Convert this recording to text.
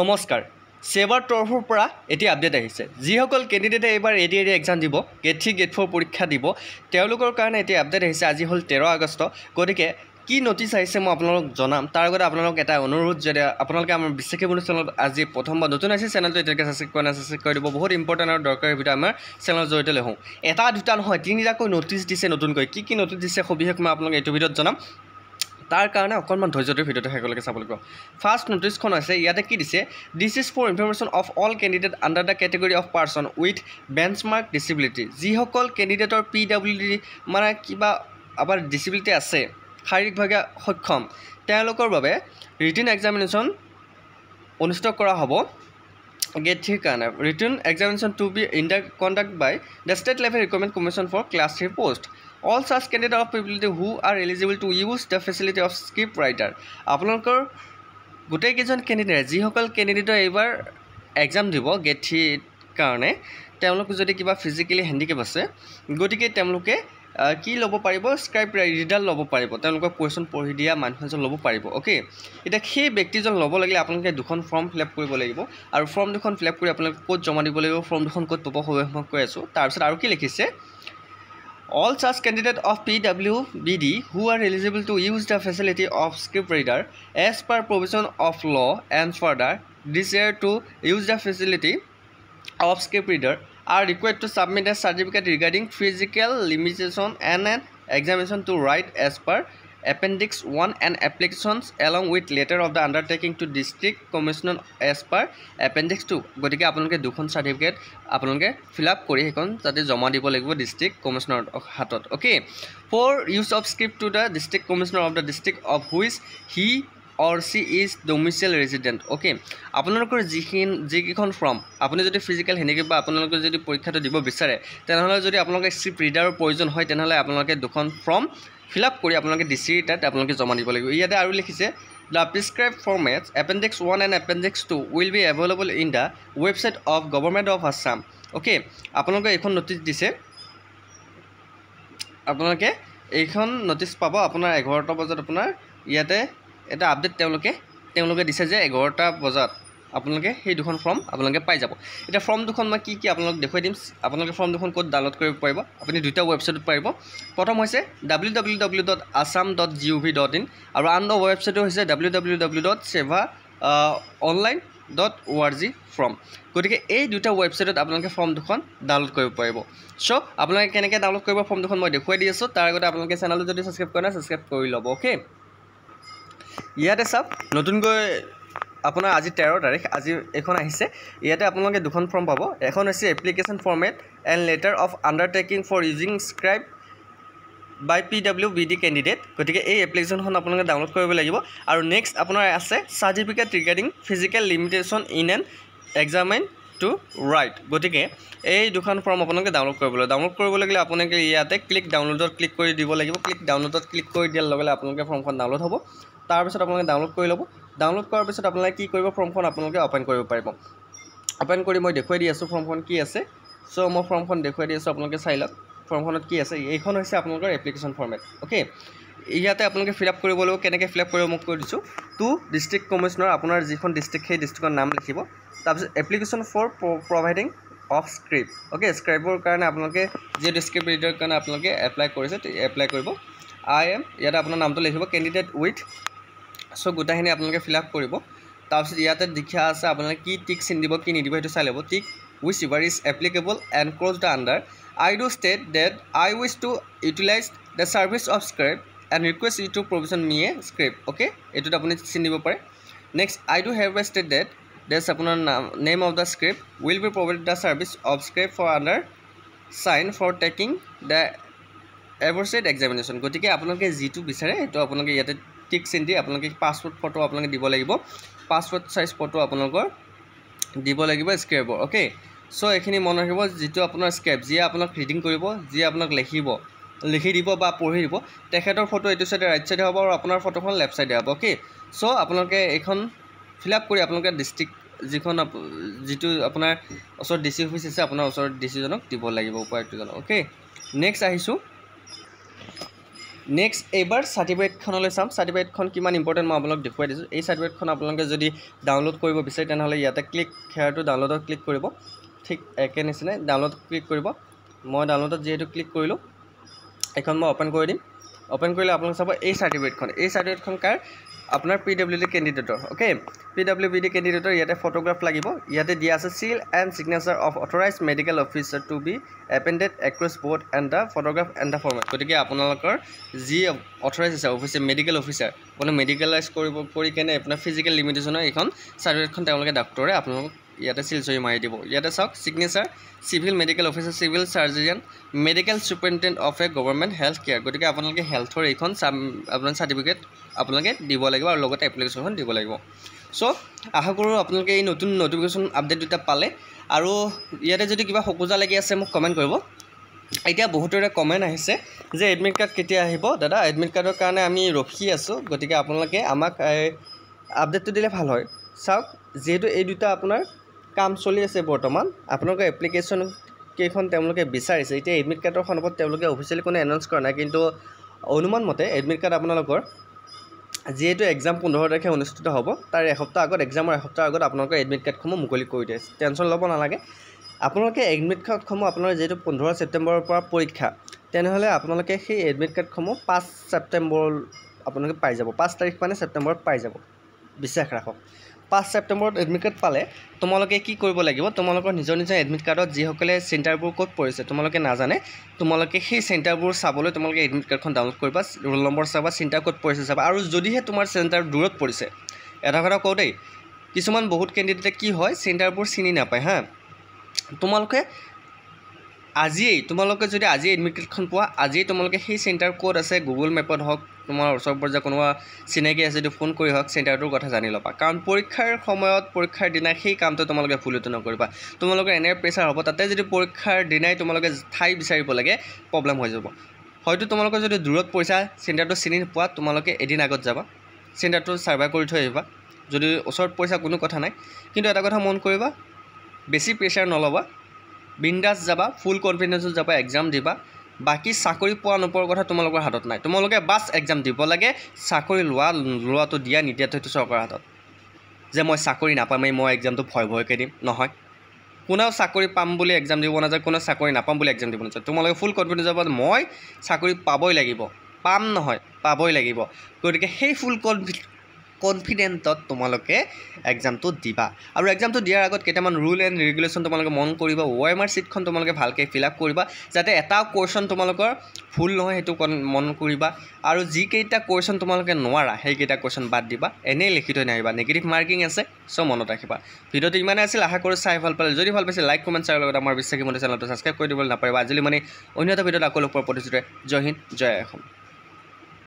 নমস্কাৰ ছেবাৰ তৰফৰ পৰা এটি আপডেট আহিছে যিসকল কেণ্ডিডেটে এইবাৰ এডি এডি এক্সাম দিব গেট থ্ৰী গেট ফ'ৰ পৰীক্ষা দিব তেওঁলোকৰ কাৰণে এটি আপডেট আহিছে আজি হ'ল তেৰ আগষ্ট গতিকে কি নটিছ আহিছে মই আপোনালোক জনাম তাৰ আগতে আপোনালোক এটা অনুৰোধ যে আপোনালোকে আমাৰ বিশেষকৈ বুলি চেনেলত আজি প্ৰথম বা নতুন আহিছে চেনেলটো এতিয়ালৈকে ছাবস্ক্ৰাইব কৰা নাই ছাবস্ক্ৰাইব কৰি দিব বহুত ইম্পৰ্টেণ্ট আৰু দৰকাৰী ভিডিঅ' আমাৰ চেনেলৰ জৰিয়তে লৈ হওঁ এটা দুটা নহয় তিনিটাকৈ নটিছ দিছে নতুনকৈ কি কি নটিছ দিছে সবিশেষ মই আপোনালোকে এইটো ভিডিঅ'ত জনাম তাৰ কাৰণে অকণমান ধৈৰ্য ধৰি ভিডিঅ'টো শেষলৈকে চাব লাগিব ফাৰ্ষ্ট নটিছখন হৈছে ইয়াতে কি দিছে this is for information of all candidate under the category of person with benchmark disability যিসকল কেণ্ডিডেটৰ পি ডাব্লিউ ডি মানে কিবা আমাৰ ডিচিবিলিটি আছে শাৰীৰিকভাৱে সক্ষম তেওঁলোকৰ বাবে ৰিটিন এক্সামিনেশ্যন অনুষ্ঠিত কৰা হ'ব গেট থ্ৰীৰ কাৰণে written examination to be under conduct by the state level recruitment commission for class থ্ৰীৰ প'ষ্ট অল চাৰ্চ candidate of disability who are eligible to use the facility of script writer আপোনালোকৰ গোটেইকেইজন candidate যিসকল কেণ্ডিডেটে এইবাৰ exam দিব gate থ্ৰীৰ কাৰণে তেওঁলোক যদি কিবা ফিজিকেলি হেণ্ডিকেপ আছে গতিকে তেওঁলোকে কি ল'ব পাৰিব স্ক্ৰাইপ ৰিডাৰ ল'ব পাৰিব তেওঁলোকক কুৱেশ্যন পঢ়ি দিয়া মানুহ এজন ল'ব পাৰিব অ'কে এতিয়া সেই ব্যক্তিজন ল'ব লাগিলে আপোনালোকে দুখন ফৰ্ম ফিলআপ কৰিব লাগিব আৰু ফৰ্ম দুখন ফিলআপ কৰি আপোনালোকে ক'ত জমা দিব লাগিব ফৰ্ম দুখন ক'ত পাব সময় কৈ আছোঁ তাৰপিছত আৰু কি লিখিছে All such candidates of PWBD who are eligible to use the facility of script reader as per provision of law and further desire to use the facility of script reader are required to submit a certificate regarding physical limitation and an examination to write as per appendix 1 and applications along with letter of the undertaking to district commissioner as per appendix 2 gotike apunke dukhon certificate apunke fill up kori hekon jate joma dibo lagbo district commissioner hatot okay for use of script to the district commissioner of the district of which he or she is domicile resident okay আপোনালোকৰ যিখিনি যিকেইখন form আপুনি যদি physical handicap বা আপোনালোকে যদি পৰীক্ষাটো দিব বিচাৰে তেনেহ'লে যদি আপোনালোকে চিপ ৰিডাৰৰ প্ৰয়োজন হয় তেনেহ'লে আপোনালোকে দুখন ফৰ্ম ফিল আপ কৰি আপোনালোকে ডি চি ৰি তাত আপোনালোকে জমা দিব লাগিব ইয়াতে আৰু লিখিছে the prescribe formats appendix one and appendix two will be available in the website of government of Assam okay আপোনালোকে এইখন নটিছ দিছে আপোনালোকে এইখন নটিছ পাব আপোনাৰ এঘাৰটা বজাত আপোনাৰ ইয়াতে এটা আপডেট তেওঁলোকে তেওঁলোকে দিছে যে এঘাৰটা বজাত আপোনালোকে সেই দুখন ফৰ্ম আপোনালোকে পাই যাব এতিয়া ফৰ্ম দুখন মই কি কি আপোনালোক দেখুৱাই দিম আপোনালোকে ফৰ্ম দুখন ক'ত ডাউনলোড কৰিব পাৰিব আপুনি দুটা ৱেবছাইটত পাৰিব প্ৰথম হৈছে W W W dot Assam dot G O' V dot in আৰু আন ৱেবছাইটো হৈছে W W W dot Sewa online dot O' R G form গতিকে এই দুটা ৱেবছাইটত আপোনালোকে ফৰ্ম দুখন ডাউনলোড কৰিব পাৰিব চ' আপোনালোকে কেনেকৈ ডাউনলোড কৰিব ফৰ্ম দুখন মই দেখুৱাই দি আছোঁ তাৰ আগতে আপোনালোকে চেনেলটো যদি ছাবস্ক্ৰাইব কৰা নাই ছাবস্ক্ৰাইব কৰি ল'ব অ'কে ইয়াতে চাওক নতুনকৈ আপোনাৰ আজি তেৰ তাৰিখ আজি এইখন আহিছে ইয়াতে আপোনালোকে দুখন ফৰ্ম পাব এখন হৈছে application format and letter of undertaking for using scribe by P W B D candidate গতিকে এই এপ্লিকেশ্যনখন আপোনালোকে ডাউনলোড কৰিব লাগিব আৰু নেক্সট আপোনাৰ আছে certificate regarding physical limitation in and exam to write গতিকে এই দুখন ফৰ্ম আপোনালোকে ডাউনলোড কৰিব লাগিব ডাউনলোড কৰিব লাগিলে আপোনালোকে ইয়াতে ক্লিক ডাউনলোডত ক্লিক কৰি দিব লাগিব ক্লিক ডাউনলোডত ক্লিক কৰি দিয়াৰ লগে লগে আপোনালোকে ফৰ্মখন ডাউনলোড হ'ব তাৰপিছত আপোনালোকে ডাউনলোড কৰি ল'ব ডাউনলোড কৰাৰ পিছত আপোনালোকে কি কৰিব ফৰ্মখন আপোনালোকে অ'পেন কৰিব পাৰিব অ'পেন কৰি মই দেখুৱাই দি আছোঁ ফৰ্মখন কি আছে চ' মই ফৰ্মখন দেখুৱাই দি আছোঁ আপোনালোকে চাই লওক ফৰ্মখনত কি আছে এইখন হৈছে আপোনালোকৰ এপ্লিকেশ্যন ফৰ্মেট অ'কে ইয়াতে আপোনালোকে ফিল আপ কৰিব লাগিব কেনেকৈ ফিল আপ কৰিব মোক কৈ দিছোঁ টু ডিষ্ট্ৰিক্ট কমিশ্যনৰ আপোনাৰ যিখন ডিষ্ট্ৰিক্ট সেই ডিষ্ট্ৰিক্টৰ নাম লিখিব তাৰপিছত application for providing of script okay স্ক্ৰাইবৰ কাৰণে আপোনালোকে যি ডিষ্ক্ৰিপ্ট ৰিডৰ কাৰণে আপোনালোকে এপ্লাই কৰিছে এপ্লাই কৰিব আই এম ইয়াতে আপোনাৰ নামটো লিখিব কেণ্ডিডেট উইথ চ' গোটেইখিনি আপোনালোকে ফিল আপ কৰিব তাৰপিছত ইয়াতে দীক্ষা আছে আপোনালোকে কি টিক চিন দিব কি নিদিব সেইটো চাই ল'ব tick whichever is applicable and cross the under I do state that I wish to utilize the service of script and request you to provision me a script okay এইটোত আপুনি চিন দিব পাৰে next I do have a state that that's আপোনাৰ নাম name of the script will be provide the service of script for under sign for taking the above state examination গতিকে আপোনালোকে যিটো বিচাৰে সেইটো আপোনালোকে ইয়াতে টিক চিন্তি আপোনালোকে পাছপোৰ্ট ফটো আপোনালোকে দিব লাগিব পাছপোৰ্ট চাইজ ফটো আপোনালোকৰ দিব লাগিব স্ক্ৰেপৰ অ'কে চ' এইখিনি মনত ৰাখিব যিটো আপোনাৰ স্ক্ৰেপ যিয়ে আপোনাক ৰিডিং কৰিব যিয়ে আপোনাক লিখিব লিখি দিব বা পঢ়ি দিব তেখেতৰ ফটো এইটো ছাইডে ৰাইট ছাইডে হ'ব আৰু আপোনাৰ ফটোখন লেফ্ট ছাইডে হ'ব অ'কে চ' আপোনালোকে এইখন ফিল আপ কৰি আপোনালোকে ডিষ্ট্ৰিক্ট যিখন যিটো আপোনাৰ ওচৰত ডি চি অফিচ আছে আপোনাৰ ওচৰত ডি চিজনক দিব লাগিব উপায়ুক্তজনক অ'কে নেক্সট আহিছোঁ নেক্সট এইবাৰ চাৰ্টিফিকেটখনলৈ চাম চাৰ্টিফিকেটখন কিমান ইম্পৰ্টেণ্ট মই আপোনালোক দেখুৱাই দিছোঁ এই চাৰ্টিফিকেটখন আপোনালোকে যদি ডাউনলোড কৰিব বিচাৰে তেনেহ'লে ইয়াতে ক্লিক হেয়াৰটো ডাউনলোডত ক্লিক কৰিব ঠিক একে নিচিনাই ডাউনলোড ক্লিক কৰিব মই ডাউনলোডত যিহেতু ক্লিক কৰিলোঁ এইখন মই অ'পেন কৰি দিম অ'পেন কৰিলে আপোনালোকে চাব এই চাৰ্টিফিকেটখন এই চাৰ্টিফিকেটখন কাৰ আপোনাৰ পি ডাব্লিউ ডি কেণ্ডিডেটৰ okay P W B D কেণ্ডিডেটৰ ইয়াতে ফটোগ্ৰাফ লাগিব ইয়াতে দিয়া আছে seal and signature of authorize medical officer to be appended across board and the photograph and the format গতিকে আপোনালোকৰ যি অথৰাইজ আছে অফিচাৰ মেডিকেল অফিচাৰ আপোনাৰ মেডিকেলাইজ কৰিব কৰি কেনে আপোনাৰ ফিজিকেল লিমিটেশ্যনৰ এইখন চাৰ্টিফিকেটখন তেওঁলোকে ডাক্তৰে আপোনালোকক ইয়াতে চিলচহী মাৰি দিব ইয়াতে চাওক signature civil medical officer civil surgeon medical superintendent of a government health care গতিকে আপোনালোকে হেল্থৰ এইখন আপোনাৰ চাৰ্টিফিকেট আপোনালোকে দিব লাগিব আৰু লগতে এপ্লিকেশ্যনখন দিব লাগিব চ' আশা কৰোঁ আপোনালোকে এই নতুন নটিফিকেশ্যন আপডেট দুটা পালে আৰু ইয়াতে যদি কিবা সকোজা লাগি আছে মোক কমেণ্ট কৰিব এতিয়া বহুতৰে কমেণ্ট আহিছে যে এডমিট কাৰ্ড কেতিয়া আহিব দাদা এডমিট কাৰ্ডৰ কাৰণে আমি ৰখি আছোঁ গতিকে আপোনালোকে আমাক আপডেটটো দিলে ভাল হয় চাওক যিহেতু এই দুটা আপোনাৰ কাম চলি আছে বৰ্তমান আপোনালোকৰ এপ্লিকেশ্যন কেইখন তেওঁলোকে বিচাৰিছে এতিয়া এডমিট কাৰ্ডৰ সন্দৰ্ভত তেওঁলোকে অফিচিয়েলি কোনো এনাউন্স কৰা নাই কিন্তু অনুমান মতে এডমিট কাৰ্ড আপোনালোকৰ যিহেতু এক্সাম পোন্ধৰ তাৰিখে অনুষ্ঠিত হ'ব তাৰ এসপ্তাহ আগত এক্সামৰ এসপ্তাহৰ আগত আপোনালোকৰ এডমিট কাৰ্ডসমূহ মুকলি কৰি দিয়ে টেনশ্যন ল'ব নালাগে আপোনালোকে এডমিট কাৰ্ডসমূহ আপোনাৰ যিহেতু পোন্ধৰ ছেপ্টেম্বৰৰ পৰা পৰীক্ষা তেনেহ'লে আপোনালোকে সেই এডমিট কাৰ্ডসমূহ পাঁচ ছেপ্টেম্বৰ আপোনালোকে পাই যাব পাঁচ তাৰিখ মানে ছেপ্টেম্বৰত পাই যাব বিশ্বাস ৰাখক পাঁচ ছেপ্টেম্বৰত এডমিট কাৰ্ড পালে তোমালোকে কি কৰিব লাগিব তোমালোকৰ নিজৰ নিজৰ এডমিট কাৰ্ডত যিসকলে চেণ্টাৰবোৰ ক'ত পৰিছে তোমালোকে নাজানে তোমালোকে সেই চেণ্টাৰবোৰ চাবলৈ তোমালোকে এডমিট কাৰ্ডখন ডাউনলোড কৰিবা ৰোল নম্বৰ চাবা চেণ্টাৰ ক'ত পৰিছে চাবা আৰু যদিহে তোমাৰ চেণ্টাৰ দূৰত পৰিছে এটা কথা কওঁ দেই কিছুমান বহুত কেণ্ডিডেটে কি হয় চেণ্টাৰবোৰ চিনি নাপায় হা তোমালোকে আজিয়েই তোমালোকে যদি আজি এডমিট কাৰ্ডখন পোৱা আজিয়েই তোমালোকে সেই চেণ্টাৰ ক'ত আছে গুগল মেপত হওক তোমাৰ ওচৰ পৰ্যায়ৰ কোনোবা চিনাকি আছে যদি ফোন কৰি হওক চেণ্টাৰটোৰ কথা জানি ল'বা কাৰণ পৰীক্ষাৰ সময়ত পৰীক্ষাৰ দিনা সেই কামটো তোমালোকে ভুলতো নকৰিবা তোমালোকৰ এনে প্ৰেছাৰ হ'ব তাতে যদি পৰীক্ষাৰ দিনাই তোমালোকে ঠাই বিচাৰিব লাগে প্ৰব্লেম হৈ যাব হয়তো তোমালোকে যদি দূৰত পৰিছা চেণ্টাৰটো চিনি নোপোৱা তোমালোকে এদিন আগত যাবা চেণ্টাৰটো ছাৰ্ভাই কৰি থৈ আহিবা যদি ওচৰত পৰিছা কোনো কথা নাই কিন্তু এটা কথা মন কৰিবা বেছি প্ৰেছাৰ নল'বা বিন্দাছ যাবা ফুল কনফিডেঞ্চত যাবা এক্সাম দিবা বাকী চাকৰি পোৱা নোপোৱাৰ কথা তোমালোকৰ হাতত নাই তোমালোকে বাছ এক্সাম দিব লাগে চাকৰি লোৱা লোৱাটো দিয়া নিদিয়াটো সেইটো চৰকাৰৰ হাতত যে মই চাকৰি নাপামেই মই এক্সামটো ভয় ভয়কৈ দিম নহয় কোনেও চাকৰি পাম বুলি এক্সাম দিব নাযায় কোনেও চাকৰি নাপাম বুলি এক্সাম দিব নাযায় তোমালোকে ফুল কনফিডেঞ্চ যাবা মই চাকৰি পাবই লাগিব পাম নহয় পাবই লাগিব গতিকে সেই ফুল কনফিড কনফিডেণ্টত তোমালোকে এক্সামটো দিবা আৰু এক্সামটো দিয়াৰ আগত কেইটামান ৰুল এণ্ড ৰেগুলেশ্যন তোমালোকে মন কৰিবা ৱাই এম আৰ তোমালোকে ভালকৈ ফিল আপ কৰিবা যাতে এটা কুৱেশ্যন তোমালোকৰ ভুল নহয় সেইটো মন কৰিবা আৰু যিকেইটা কুৱেশ্যন তোমালোকে নোৱাৰা সেইকেইটা কুৱেশ্যন বাদ দিবা এনেই লিখি থৈ নাহিবা নিগেটিভ মাৰ্কিং আছে চ' মনত ৰাখিবা ভিডিঅ'টো ইমানেই আছিল আশা কৰোঁ চাই ভাল পালে যদি ভাল পাইছে লাইক কমেণ্ট চাৰ লগত আমাৰ বিশ্বাসী মতে চেনেলটো ছাবস্ক্ৰাইব কৰি দিবলৈ নাপাৰিবা আজিলৈ মানে অন্য এটা ভিডিঅ'ত আকৌ লগ পোৱাৰ প্ৰতিশ্ৰুতিৰে জয় হিন্দ জয় অসম